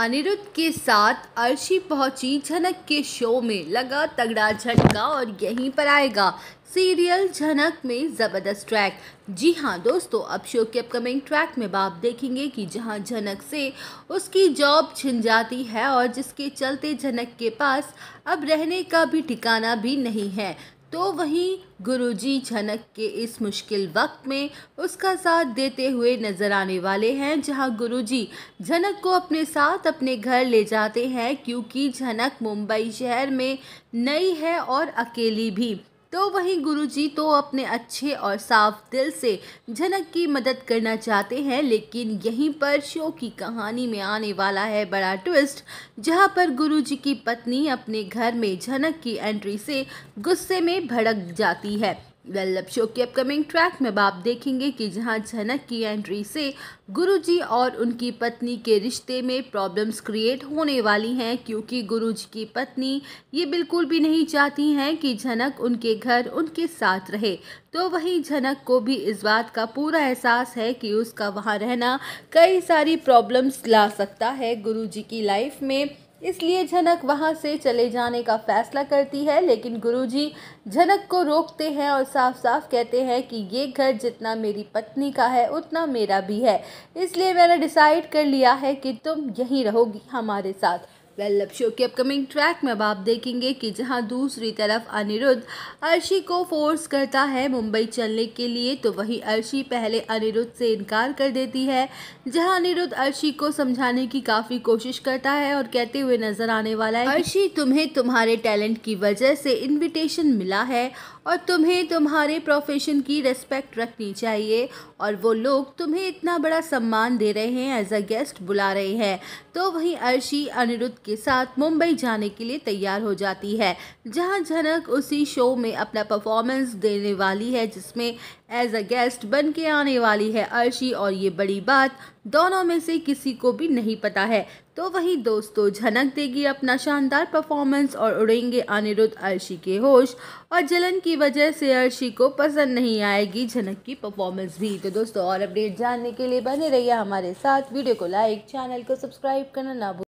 अनिरुद्ध के साथ अर्शी पहुंची झनक के शो में लगा तगड़ा झटका और यहीं पर आएगा सीरियल झनक में ज़बरदस्त ट्रैक जी हाँ दोस्तों अब शो के अपकमिंग ट्रैक में आप देखेंगे कि जहाँ झनक से उसकी जॉब छिन जाती है और जिसके चलते झनक के पास अब रहने का भी ठिकाना भी नहीं है तो वहीं गुरुजी झनक के इस मुश्किल वक्त में उसका साथ देते हुए नजर आने वाले हैं जहां गुरुजी झनक को अपने साथ अपने घर ले जाते हैं क्योंकि झनक मुंबई शहर में नई है और अकेली भी तो वहीं गुरुजी तो अपने अच्छे और साफ दिल से जनक की मदद करना चाहते हैं लेकिन यहीं पर शो की कहानी में आने वाला है बड़ा ट्विस्ट जहां पर गुरुजी की पत्नी अपने घर में जनक की एंट्री से गुस्से में भड़क जाती है वेल लव शो के अपकमिंग ट्रैक में आप देखेंगे कि जहां झनक की एंट्री से गुरुजी और उनकी पत्नी के रिश्ते में प्रॉब्लम्स क्रिएट होने वाली हैं क्योंकि गुरुजी की पत्नी ये बिल्कुल भी नहीं चाहती हैं कि झनक उनके घर उनके साथ रहे तो वहीं झनक को भी इस बात का पूरा एहसास है कि उसका वहाँ रहना कई सारी प्रॉब्लम्स ला सकता है गुरु की लाइफ में इसलिए झनक वहाँ से चले जाने का फैसला करती है लेकिन गुरुजी झनक को रोकते हैं और साफ साफ कहते हैं कि ये घर जितना मेरी पत्नी का है उतना मेरा भी है इसलिए मैंने डिसाइड कर लिया है कि तुम यहीं रहोगी हमारे साथ वेल लव शो के अपकमिंग ट्रैक में अब आप देखेंगे कि जहां दूसरी तरफ अनिरुद्ध अर्शी को फोर्स करता है मुंबई चलने के लिए तो वहीं अर्शी पहले अनिरुद्ध से इनकार कर देती है जहां अनिरुद्ध अर्शी को समझाने की काफ़ी कोशिश करता है और कहते हुए नजर आने वाला है अर्शी तुम्हें तुम्हारे टैलेंट की वजह से इन्विटेशन मिला है और तुम्हें तुम्हारे प्रोफेशन की रिस्पेक्ट रखनी चाहिए और वो लोग तुम्हें इतना बड़ा सम्मान दे रहे हैं एज अ गेस्ट बुला रहे हैं तो वहीं अर्शी अनिरुद्ध के साथ मुंबई जाने के लिए तैयार हो जाती है जहां जनक उसी शो में अपना परफॉर्मेंस देने वाली है जिसमें एज अ गेस्ट बन के आने वाली है अर्शी और ये बड़ी बात दोनों में से किसी को भी नहीं पता है तो वही दोस्तों झनक देगी अपना शानदार परफॉर्मेंस और उड़ेंगे अनिरुद्ध अर्शी के होश और जलन की वजह से अर्शी को पसंद नहीं आएगी झनक की परफॉर्मेंस भी तो दोस्तों और अपडेट जानने के लिए बने रहिए हमारे साथ वीडियो को लाइक चैनल को सब्सक्राइब करना ना भूल